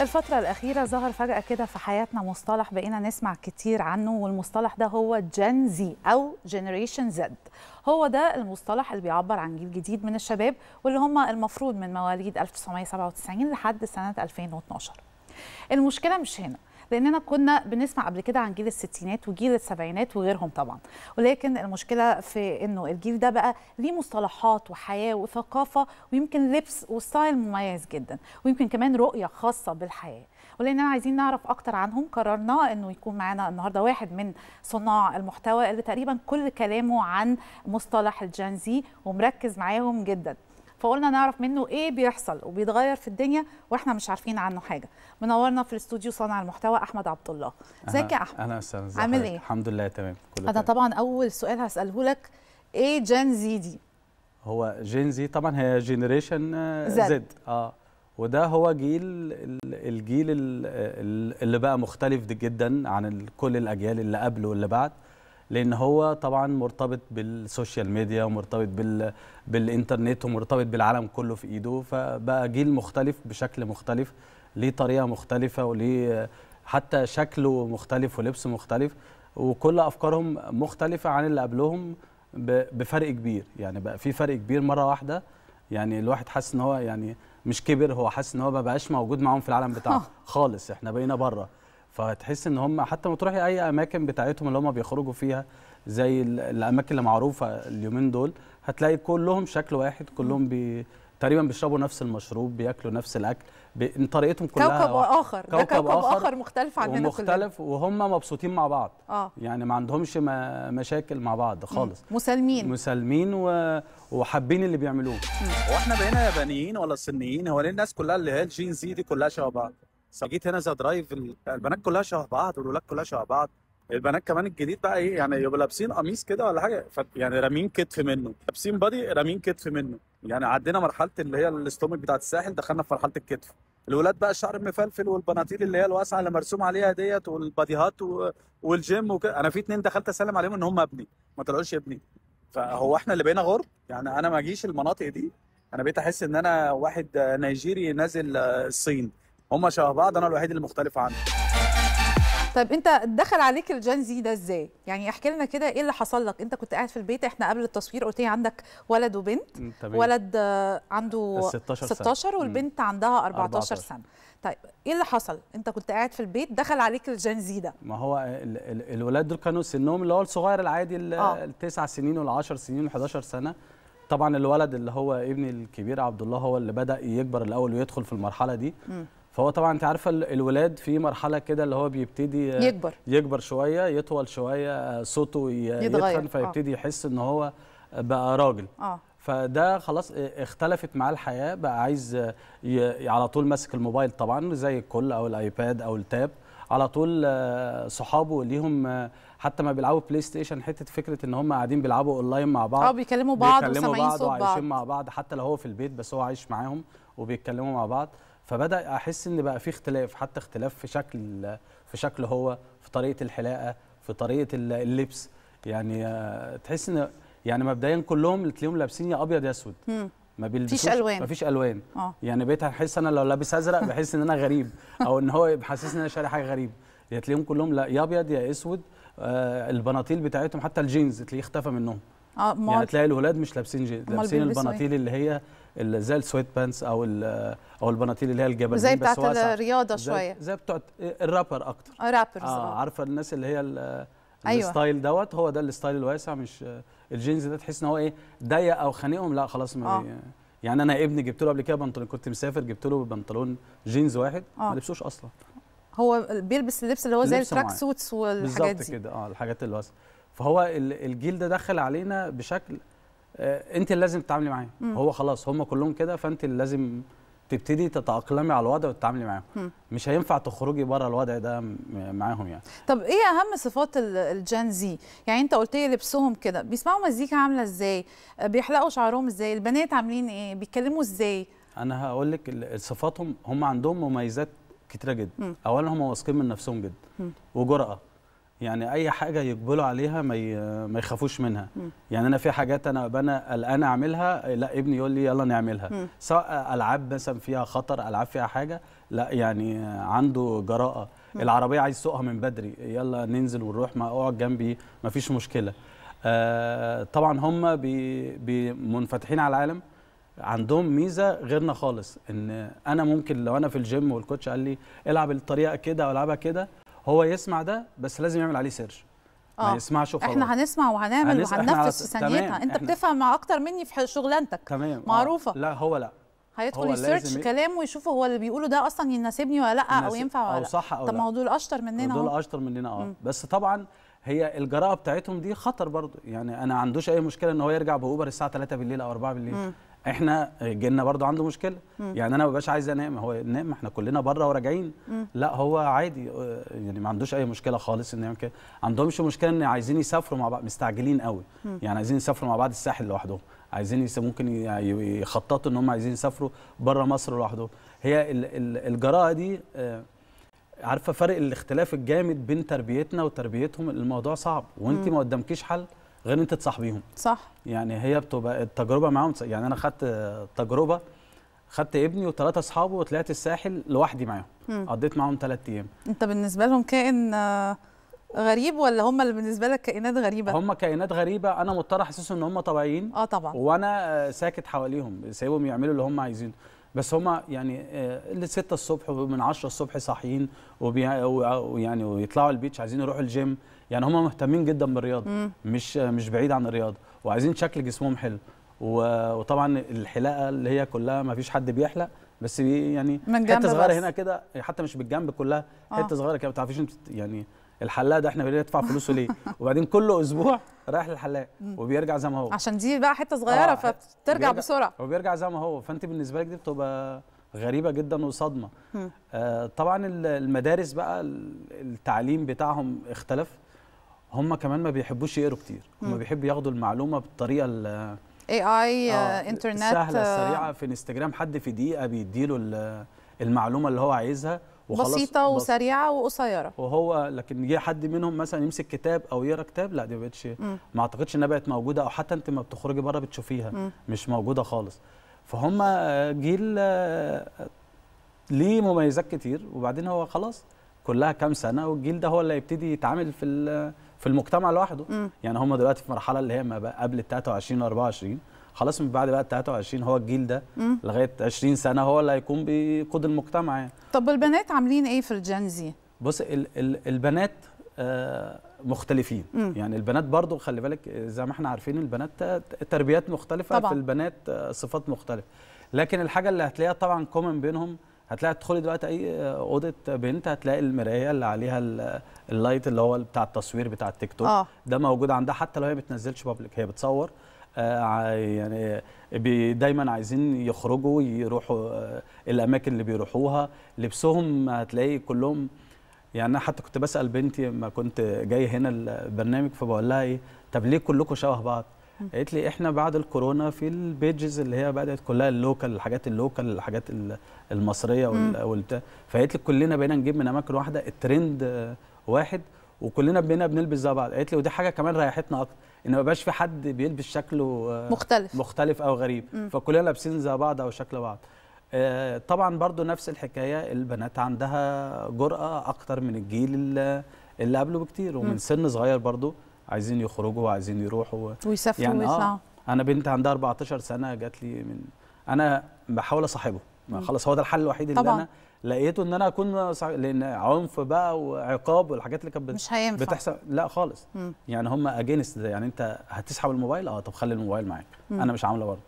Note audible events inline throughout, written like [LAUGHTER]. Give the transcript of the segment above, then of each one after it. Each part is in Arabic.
الفترة الأخيرة ظهر فجأة كده في حياتنا مصطلح بقينا نسمع كتير عنه والمصطلح ده هو جين زي أو جينيريشن زد هو ده المصطلح اللي بيعبر عن جيل جديد من الشباب واللي هم المفروض من مواليد 1997 لحد سنة 2012 المشكلة مش هنا لاننا كنا بنسمع قبل كده عن جيل الستينات وجيل السبعينات وغيرهم طبعا ولكن المشكله في انه الجيل ده بقى ليه مصطلحات وحياه وثقافه ويمكن لبس وستايل مميز جدا ويمكن كمان رؤيه خاصه بالحياه ولاننا عايزين نعرف اكتر عنهم قررنا انه يكون معانا النهارده واحد من صناع المحتوى اللي تقريبا كل كلامه عن مصطلح الجنزي ومركز معاهم جدا فقلنا نعرف منه ايه بيحصل وبيتغير في الدنيا واحنا مش عارفين عنه حاجه منورنا في الاستوديو صانع المحتوى احمد عبد الله ازيك يا احمد انا استاذ عامل ايه الحمد لله تمام كله انا طبعا اول سؤال هساله لك ايه جين زي دي هو جين زي طبعا هي جينيريشن آه، زد. زد اه وده هو جيل الجيل اللي بقى مختلف جدا عن كل الاجيال اللي قبله واللي بعد لان هو طبعا مرتبط بالسوشيال ميديا ومرتبط بال بالانترنت ومرتبط بالعالم كله في ايده فبقى جيل مختلف بشكل مختلف ليه طريقه مختلفه وليه حتى شكله مختلف ولبسه مختلف وكل افكارهم مختلفه عن اللي قبلهم بفرق كبير يعني بقى في فرق كبير مره واحده يعني الواحد حاسس ان هو يعني مش كبر هو حاسس ان هو ما بقاش موجود معاهم في العالم بتاعه خالص احنا بقينا بره فتحس ان هم حتى ما تروحي اي اماكن بتاعتهم اللي هم بيخرجوا فيها زي الاماكن اللي معروفه اليومين دول هتلاقي كلهم شكل واحد كلهم بي تقريبا بيشربوا نفس المشروب بياكلوا نفس الاكل ب... طريقتهم كلها كوكب واحد. اخر كوكب, كوكب آخر, اخر مختلف عننا مختلف وهم مبسوطين مع بعض آه. يعني ما عندهمش ما... مشاكل مع بعض خالص مم. مسالمين مسالمين و... وحابين اللي بيعملوه هو احنا بقينا يابانيين ولا صينيين هو ليه الناس كلها اللي هي الجين زي دي كلها شبه بعض جيت هنا ذا درايف البنات كلها شبه بعض والولاد كلها شبه بعض البنات كمان الجديد بقى ايه يعني يبقوا لابسين قميص كده ولا حاجه ف... يعني رامين كتف منه لابسين بادي رامين كتف منه يعني عدينا مرحله اللي هي الاستومك بتاعت الساحل دخلنا في مرحله الكتف الولاد بقى الشعر المفلفل والبناطيل اللي هي الواسعه اللي مرسوم عليها ديت والباديهات والجيم وكده انا في اتنين دخلت اسلم عليهم ان هم ابني ما طلعوش ابني فهو احنا اللي بقينا غرب يعني انا ما اجيش المناطق دي انا بقيت احس ان انا واحد نيجيري نازل آه، الصين هم شبه بعض انا الوحيد اللي مختلف عنهم طيب انت دخل عليك الجين زي ده ازاي؟ يعني احكي لنا كده ايه اللي حصل لك؟ انت كنت قاعد في البيت احنا قبل التصوير قلت لي عندك ولد وبنت طبيعي. ولد عنده 16, 16 سنة. والبنت عندها 14, 14 سنه طيب ايه اللي حصل؟ انت كنت قاعد في البيت دخل عليك الجين زي ده ما هو ال ال الولاد دول كانوا سنهم اللي هو الصغير العادي آه. التسع آه. سنين وال10 سنين وال 11 سنه طبعا الولد اللي هو ابني الكبير عبد الله هو اللي بدا يكبر الاول ويدخل في المرحله دي م. فهو طبعا انت عارفه الولاد في مرحله كده اللي هو بيبتدي آه، يكبر يكبر شويه يطول شويه آه، صوته يتغير فيبتدي آه. يحس ان هو بقى راجل آه. فده خلاص آه، اختلفت معاه الحياه بقى عايز على طول ماسك الموبايل طبعا زي الكل او الايباد او التاب على طول صحابه ليهم حتى ما بيلعبوا بلاي ستيشن حته فكره ان هم قاعدين بيلعبوا اونلاين مع بعض اه بيكلموا بعض بيكلموا بعض وعايشين بعض. مع بعض حتى لو هو في البيت بس هو عايش معاهم وبيتكلموا مع بعض فبدا احس ان بقى في اختلاف حتى اختلاف في شكل في شكل هو في طريقه الحلاقه في طريقه اللبس يعني آه، تحس ان يعني مبدئيا كلهم تلاقيهم لابسين يا ابيض يا اسود ما بيلبسوش مفيش الوان مفيش الوان أوه. يعني بقيت احس انا لو لابس ازرق بحس ان انا غريب او ان هو محسسني ان انا شاري حاجه غريبه يعني تلاقيهم كلهم لا يا ابيض يا اسود آه البناطيل بتاعتهم حتى الجينز تلاقيه اختفى منهم اه يعني تلاقي الولاد مش لابسين جي... لابسين البناطيل إيه؟ اللي هي اللي زي السويت بانس او او البناطيل اللي هي الجبل زي بتاعت الرياضه شويه زي, زي بتوع الرابر اكتر آه، رابرز آه،, اه عارفه الناس اللي هي أيوة. الستايل دوت هو ده الستايل الواسع مش الجينز ده تحس ان هو ايه ضيق او خانقهم لا خلاص ما آه. يعني انا ابني جبت له قبل كده بنطلون كنت مسافر جبت له بنطلون جينز واحد آه. ما لبسوش اصلا هو بيلبس اللبس اللي هو زي التراك سوتس والحاجات دي بالظبط كده اه الحاجات الواسعه فهو الجيل ده دخل علينا بشكل آه، انت اللي لازم تتعاملي معاه هو خلاص هم كلهم كده فانت اللي لازم تبتدي تتاقلمي على الوضع وتتعاملي معاهم مش هينفع تخرجي بره الوضع ده معاهم يعني طب ايه اهم صفات الجين زي يعني انت قلت لي لبسهم كده بيسمعوا مزيكا عامله ازاي آه، بيحلقوا شعرهم ازاي البنات عاملين ايه بيتكلموا ازاي انا هقول لك صفاتهم هم عندهم مميزات كتيره جدا اولا هم واثقين من نفسهم جدا وجرأه يعني اي حاجه يقبلوا عليها ما ما يخافوش منها م. يعني انا في حاجات انا انا قلقان اعملها لا ابني يقول لي يلا نعملها م. سواء العاب مثلا فيها خطر العاب فيها حاجه لا يعني عنده جراءه م. العربيه عايز يسوقها من بدري يلا ننزل ونروح ما اقعد جنبي ما فيش مشكله آه طبعا هم بي بي منفتحين على العالم عندهم ميزه غيرنا خالص ان انا ممكن لو انا في الجيم والكوتش قال لي العب الطريقه كده او العبها كده هو يسمع ده بس لازم يعمل عليه سيرش آه. ما يسمعش وخلاص احنا هنسمع وهنعمل هنس... وهننفذ في ثانيتها انت بتفهم أكتر مني في شغلانتك تمام آه. معروفه لا هو لا هيدخل يسيرش كلامه ويشوف هو اللي بيقوله ده اصلا يناسبني ولا لا او ينفع ولا لا او صح او لا طب ما هو دول اشطر مننا دول اشطر مننا اه بس طبعا هي الجراءه بتاعتهم دي خطر برضه يعني انا ما عندوش اي مشكله ان هو يرجع باوبر الساعه 3 بالليل او 4 بالليل م. احنا جيلنا برضه عنده مشكله مم. يعني انا ما بقاش عايز انام هو نام احنا كلنا بره وراجعين لا هو عادي آه، يعني ما عندوش اي مشكله خالص ان يعمل كده عندهمش مشكله ان عايزين يسافروا مع بعض مستعجلين قوي مم. يعني عايزين يسافروا مع بعض الساحل لوحدهم عايزين يس... ممكن يخططوا ان هم عايزين يسافروا بره مصر لوحدهم هي ال... ال... الجراءه دي آه، عارفه فرق الاختلاف الجامد بين تربيتنا وتربيتهم الموضوع صعب وانت ما قدامكيش حل غير انت تصاحبيهم صح يعني هي بتبقى التجربه معاهم يعني انا خدت تجربه خدت ابني وثلاثه اصحابه وطلعت الساحل لوحدي معاهم قضيت معاهم ثلاث ايام انت بالنسبه لهم كائن آه، غريب ولا هم اللي بالنسبه لك كائنات غريبه هم كائنات غريبه انا مضطر احسسهم ان هم طبيعيين اه طبعا وانا آه، ساكت حواليهم سايبهم يعملوا اللي هم عايزينه بس هم يعني اللي آه، 6 الصبح ومن 10 الصبح صاحيين ويعني ويطلعوا البيتش عايزين يروحوا الجيم يعني هم مهتمين جدا بالرياضه مم. مش مش بعيد عن الرياضه وعايزين شكل جسمهم حلو وطبعا الحلاقه اللي هي كلها ما فيش حد بيحلق بس بي يعني حته صغيره هنا كده حتى مش بالجنب كلها آه. حته صغيره كده ما تعرفيش يعني الحلاق ده احنا بندفع فلوسه ليه [LAUGHS] وبعدين كل اسبوع رايح للحلاق وبيرجع زي ما هو عشان دي بقى حته صغيره آه فبترجع بسرعه وبيرجع زي ما هو فانت بالنسبه لك دي بتبقى غريبه جدا وصدمه آه طبعا المدارس بقى التعليم بتاعهم اختلف هم كمان ما بيحبوش يقروا كتير هم بيحبوا ياخدوا المعلومه بالطريقه اي اي آه، انترنت آه، سهله آه، سريعه في انستجرام حد في دقيقه بيديله المعلومه اللي هو عايزها وخلاص بسيطه وسريعه وقصيره وهو لكن جه حد منهم مثلا يمسك كتاب او يقرا كتاب لا دي ما بقتش ما اعتقدش انها بقت موجوده او حتى انت ما بتخرجي بره بتشوفيها م. مش موجوده خالص فهم جيل ليه مميزات كتير وبعدين هو خلاص كلها كام سنه والجيل ده هو اللي هيبتدي يتعامل في في المجتمع لوحده يعني هم دلوقتي في مرحله اللي هي ما بقى قبل ال 23 24 خلاص من بعد بقى ال 23 هو الجيل ده مم. لغايه 20 سنه هو اللي هيكون بيقود المجتمع يعني طب البنات عاملين ايه في الجنزي زي؟ بص ال ال البنات آه مختلفين مم. يعني البنات برضو خلي بالك زي ما احنا عارفين البنات تربيات مختلفه طبعا. في البنات آه، صفات مختلفه لكن الحاجه اللي هتلاقيها طبعا كومن بينهم هتلاقي تدخلي دلوقتي اي اوضه بنت هتلاقي المرايه اللي عليها اللايت اللي هو بتاع التصوير بتاع التيك توك آه. ده موجود عندها حتى لو هي ما بتنزلش بابليك هي بتصور آه يعني دايما عايزين يخرجوا يروحوا آه الاماكن اللي بيروحوها لبسهم هتلاقي كلهم يعني انا حتى كنت بسال بنتي لما كنت جاي هنا البرنامج فبقول لها ايه طب ليه كلكم شبه بعض قالت لي احنا بعد الكورونا في البيجز اللي هي بدات كلها اللوكال الحاجات اللوكال الحاجات المصريه والبتاع فقالت لي كلنا بقينا نجيب من اماكن واحده الترند واحد وكلنا بقينا بنلبس زي بعض قالت لي ودي حاجه كمان ريحتنا اكتر ان ما بقاش في حد بيلبس شكله آه، مختلف مختلف او غريب مم. فكلنا لابسين زي بعض او شكل بعض آه، طبعا برضو نفس الحكايه البنات عندها جرأه اكتر من الجيل اللي قبله بكتير ومن سن صغير برضو عايزين يخرجوا وعايزين يروحوا ويسافروا يعني آه، ويطلعوا آه انا بنت عندها 14 سنه جات لي من انا بحاول اصاحبه ما خلاص هو ده الحل الوحيد اللي طبعا. انا لقيته ان انا اكون لان عنف بقى وعقاب والحاجات اللي كانت مش هينفع بتحصل لا خالص مم. يعني هم اجينست ده يعني انت هتسحب الموبايل اه طب خلي الموبايل معاك انا مش عامله برضه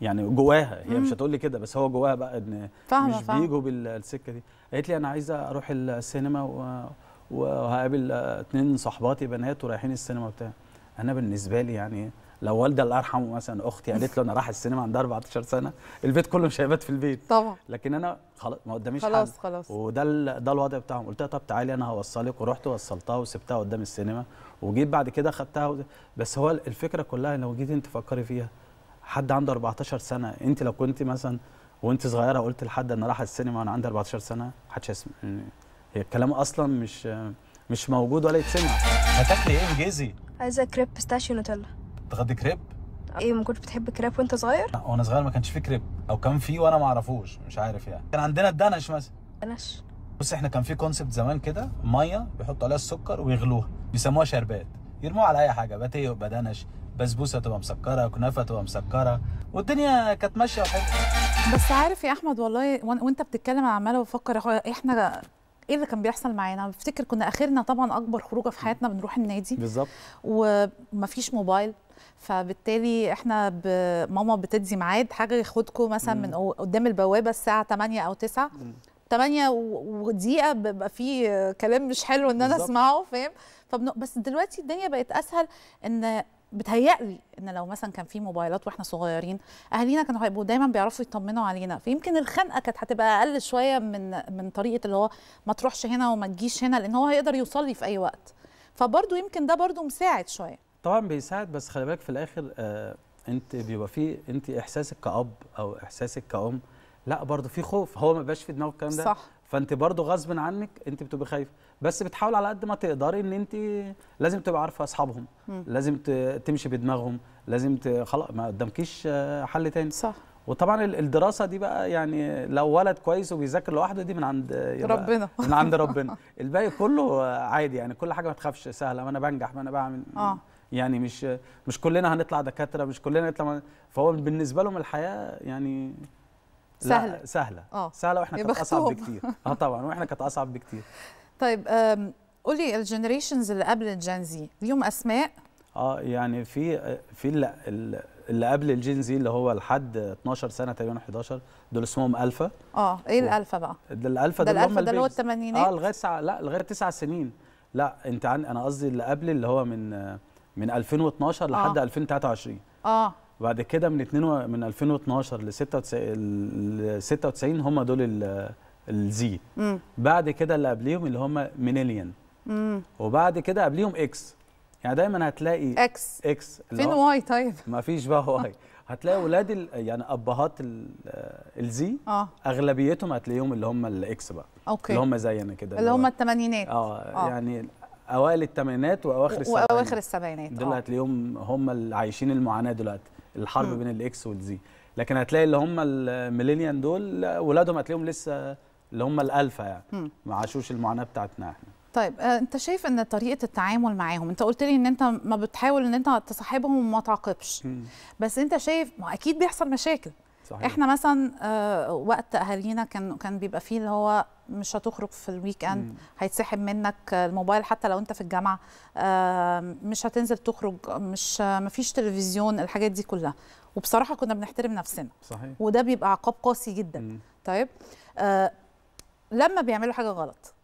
يعني جواها هي مم. مش هتقول لي كده بس هو جواها بقى ان فهمة مش فهمة. بيجوا بالسكه دي قالت لي انا عايزه اروح السينما و... وهقابل آه، اتنين صاحباتي بنات ورايحين السينما وبتاع انا بالنسبه لي يعني لو والده الله يرحمه مثلا اختي قالت له انا رايح السينما عندها 14 سنه البيت كله مش هيبات في البيت طبعا لكن انا خلاص ما قداميش خلاص حد خلاص وده ده الوضع بتاعهم قلت لها طب تعالي انا هوصلك ورحت وصلتها وسبتها قدام السينما وجيت بعد كده خدتها و... بس هو الفكره كلها لو جيت انت فكري فيها حد عنده 14 سنه انت لو كنت مثلا وانت صغيره قلت لحد انا راح السينما وانا عندي 14 سنه محدش هيسمع هي الكلام اصلا مش مش موجود ولا يتسمع هتاكلي ايه انجزي عايزه كريب بيستاشيو نوتيلا تغدي كريب ايه ما كنتش بتحب الكريب وانت صغير لا وانا صغير ما كانش فيه كريب او كان فيه وانا ما اعرفوش مش عارف يعني كان عندنا الدنش مثلا دنش بص احنا كان في كونسبت زمان كده ميه بيحطوا عليها السكر ويغلوها بيسموها شربات يرموها على اي حاجه باتيه دنش بسبوسه تبقى مسكره كنافه تبقى مسكره والدنيا كانت ماشيه وحلوه بس عارف يا احمد والله وانت بتتكلم عماله بفكر احنا ايه اللي كان بيحصل معانا بفتكر كنا اخرنا طبعا اكبر خروجه في حياتنا بنروح النادي بالظبط ومفيش موبايل فبالتالي احنا ب... ماما بتدي ميعاد حاجه ياخدكم مثلا مم. من قدام البوابه الساعه 8 او 9 8 ودقيقه بيبقى في كلام مش حلو ان انا بالزبط. اسمعه فاهم فبن... بس دلوقتي الدنيا بقت اسهل ان بتهيألي ان لو مثلا كان في موبايلات واحنا صغيرين اهالينا كانوا هيبقوا دايما بيعرفوا يطمنوا علينا فيمكن الخنقه كانت هتبقى اقل شويه من من طريقه اللي هو ما تروحش هنا وما تجيش هنا لان هو هيقدر يوصل لي في اي وقت فبرضه يمكن ده برضه مساعد شويه طبعا بيساعد بس خلي بالك في الاخر آه انت بيبقى في انت احساسك كاب او احساسك كأم لا برضه في خوف هو ما بيبقاش في دماغه الكلام ده صح فانت برضه غصب عنك انت بتبقي خايفه بس بتحاول على قد ما تقدري ان انت لازم تبقى عارفه اصحابهم م. لازم تمشي بدماغهم لازم خلاص ما قدامكيش حل تاني صح وطبعا الدراسه دي بقى يعني لو ولد كويس وبيذاكر لوحده دي من عند ربنا من عند ربنا [LAUGHS] الباقي كله عادي يعني كل حاجه ما تخافش سهله ما انا بنجح ما انا بعمل آه. يعني مش مش كلنا هنطلع دكاتره مش كلنا هنطلع فهو بالنسبه لهم الحياه يعني سهله سهله اه سهله واحنا كانت اصعب بكتير [LAUGHS] اه طبعا واحنا كانت اصعب بكتير طيب قولي الجنريشنز اللي قبل الجين زي ليهم اسماء اه يعني في في اللي, اللي قبل الجين زي اللي هو لحد 12 سنه تقريبا 11 دول اسمهم الفا اه ايه الالفا بقى ده الالفا ده, الالفا ده اللي هو الثمانينات اه لغايه لا لغايه تسع سنين لا انت عن انا قصدي اللي قبل اللي هو من من 2012 لحد آه. 2023 اه وبعد كده من 2 و... من 2012 ل 96 96 هم دول الزي بعد كده اللي قبليهم اللي هم مينيليان وبعد كده قبليهم اكس يعني دايما هتلاقي اكس اكس فين واي طيب ما فيش بقى واي هتلاقي اولاد ال... يعني ابهات الزي آه. اغلبيتهم هتلاقيهم اللي هم الاكس بقى أوكي. اللي هم زينا كده اللي هم الثمانينات آه،, اه يعني اوائل الثمانينات واواخر السبعينات واواخر السبعينات دول آه. هتلاقيهم هم اللي عايشين المعاناه دلوقتي الحرب بين الاكس والزي لكن هتلاقي اللي هم الميلينيان دول ولادهم هتلاقيهم لسه اللي هم الالفا يعني ما عاشوش المعاناه بتاعتنا احنا طيب آه، انت شايف ان طريقه التعامل معاهم انت قلت لي ان انت ما بتحاول ان انت تصاحبهم وما تعاقبش بس انت شايف ما اكيد بيحصل مشاكل صحيح. احنا مثلا آه، وقت اهالينا كان كان بيبقى فيه اللي هو مش هتخرج في الويك اند هيتسحب منك الموبايل حتى لو انت في الجامعه مش هتنزل تخرج مش مفيش تلفزيون الحاجات دي كلها وبصراحه كنا بنحترم نفسنا صحيح. وده بيبقى عقاب قاسي جدا مم. طيب آه لما بيعملوا حاجه غلط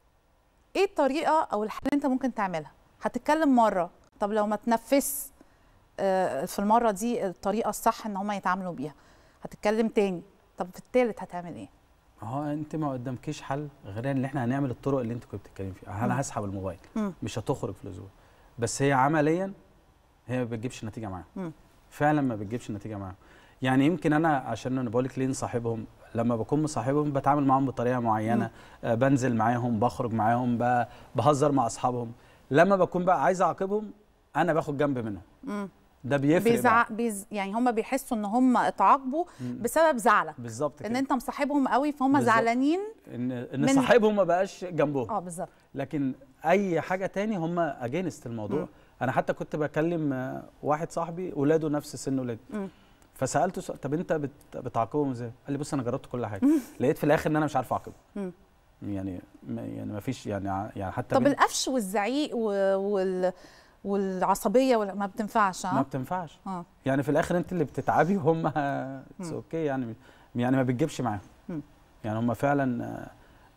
ايه الطريقه او الحل اللي انت ممكن تعملها هتتكلم مره طب لو ما تنفذش آه في المره دي الطريقه الصح ان هم يتعاملوا بيها هتتكلم تاني طب في التالت هتعمل ايه هو انت ما قدامكيش حل غير ان احنا هنعمل الطرق اللي انت كنت بتتكلمي فيها انا هسحب الموبايل مم. مش هتخرج في الاسبوع بس هي عمليا هي ما بتجيبش نتيجه معاهم فعلا ما بتجيبش نتيجه معاهم يعني يمكن انا عشان انا بقول لك ليه صاحبهم لما بكون مصاحبهم بتعامل معاهم بطريقه معينه آه بنزل معاهم بخرج معاهم بهزر مع اصحابهم لما بكون بقى عايز اعاقبهم انا باخد جنب منهم ده بيفرق بيزع... بيز... يعني هم بيحسوا ان هم اتعاقبوا بسبب زعلك بالظبط ان انت مصاحبهم قوي فهم زعلانين ان ان من... صاحبهم ما بقاش جنبهم اه بالظبط لكن اي حاجه تاني هم اجينست الموضوع م. انا حتى كنت بكلم واحد صاحبي ولاده نفس سن ولادي فسالته سؤال طب انت بت... بتعاقبهم ازاي؟ قال لي بص انا جربت كل حاجه م. لقيت في الاخر ان انا مش عارف اعاقبه يعني يعني ما فيش يعني يعني حتى طب القفش والزعيق وال والعصبيه ما بتنفعش ما بتنفعش آه. يعني في الاخر انت اللي بتتعبي وهم اتس [LAUGHS] اوكي يعني يعني ما بتجيبش معاهم يعني هم فعلا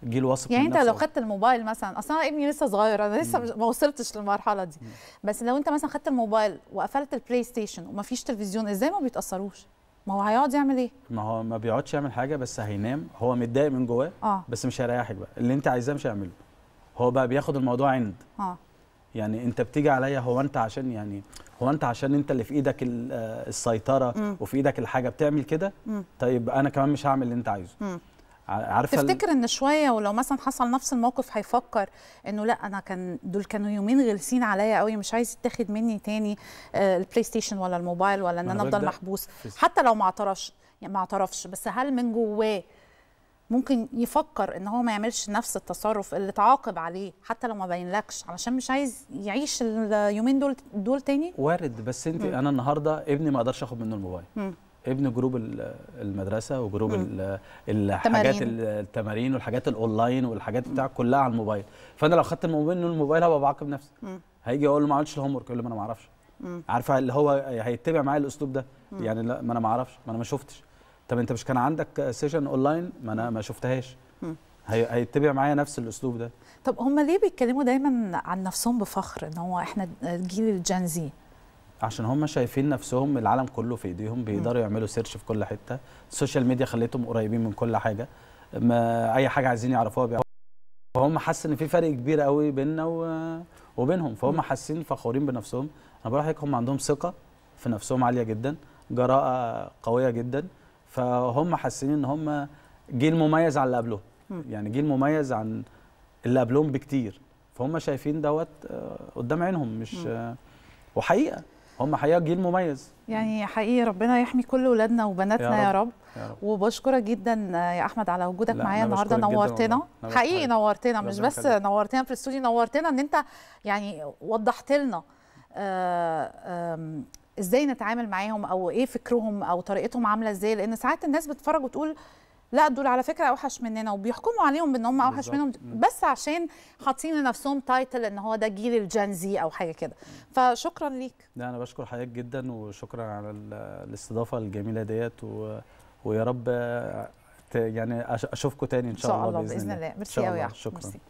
جيل واثق يعني انت لو خدت الموبايل مثلا اصلا ابني لسه صغير انا لسه ما وصلتش للمرحله دي مم. بس لو انت مثلا خدت الموبايل وقفلت البلاي ستيشن وما فيش تلفزيون ازاي ما بيتاثروش ما هو هيقعد يعمل ايه ما هو ما بيقعدش يعمل حاجه بس هينام هو متضايق من جواه آه. بس مش هيريحك بقى اللي انت عايزاه مش هيعمله هو بقى بياخد الموضوع عند اه يعني انت بتيجي عليا هو انت عشان يعني هو انت عشان انت اللي في ايدك آه، السيطره مم. وفي ايدك الحاجه بتعمل كده طيب انا كمان مش هعمل اللي انت عايزه مم. عارفه تفتكر ان شويه ولو مثلا حصل نفس الموقف هيفكر انه لا انا كان دول كانوا يومين غلسين عليا قوي مش عايز يتاخد مني تاني آه، البلاي ستيشن ولا الموبايل ولا ان انا افضل محبوس حتى لو ما اعترفش يعني ما اعترفش بس هل من جواه ممكن يفكر ان هو ما يعملش نفس التصرف اللي تعاقب عليه حتى لو ما بينلكش علشان مش عايز يعيش اليومين دول دول تاني وارد بس انت مم. انا النهارده ابني ما اقدرش اخد منه الموبايل مم. ابن جروب المدرسه وجروب الحاجات التمارين والحاجات الاونلاين والحاجات بتاع كلها على الموبايل فانا لو خدت منه الموبايل هبقى بعاقب نفسي هيجي اقول له ما عملتش الهوم ورك يقول له ما انا ما اعرفش عارفه اللي هو هيتبع معايا الاسلوب ده يعني لا ما انا ما اعرفش ما انا ما شفتش طب انت مش كان عندك سيشن اونلاين ما انا ما شفتهاش هي... هيتبع معايا نفس الاسلوب ده طب هم ليه بيتكلموا دايما عن نفسهم بفخر ان هو احنا جيل الجنزي عشان هم شايفين نفسهم العالم كله في ايديهم بيقدروا يعملوا سيرش في كل حته السوشيال ميديا خليتهم قريبين من كل حاجه ما اي حاجه عايزين يعرفوها بيعرفوها فهم حاسس ان في فرق كبير قوي بيننا و... وبينهم فهم حاسين فخورين بنفسهم انا بقول لحضرتك هم عندهم ثقه في نفسهم عاليه جدا جراءه قويه جدا فهم حاسين ان هم جيل مميز عن اللي قبلهم يعني جيل مميز عن اللي قبلهم بكتير فهم شايفين دوت آه، قدام عينهم مش آه، وحقيقه هم حقيقه جيل مميز يعني حقيقي ربنا يحمي كل ولادنا وبناتنا يا رب, يا رب. يا رب. وبشكرك جدا يا احمد على وجودك معايا النهارده نورتنا حقيقي نورتنا مش بس خليك. نورتنا في الاستوديو نورتنا ان انت يعني وضحت لنا آه، ازاي نتعامل معاهم او ايه فكرهم او طريقتهم عامله ازاي لان ساعات الناس بتتفرج وتقول لا دول على فكره اوحش مننا وبيحكموا عليهم بان هم اوحش منهم بس عشان حاطين لنفسهم تايتل ان هو ده جيل الجنزي او حاجه كده فشكرا ليك لا انا بشكر حضرتك جدا وشكرا على الاستضافه الجميله ديت و... ويا رب يعني اشوفكم تاني ان شاء, الله, الله باذن الله, الله. ميرسي قوي يا شكرا مرسي.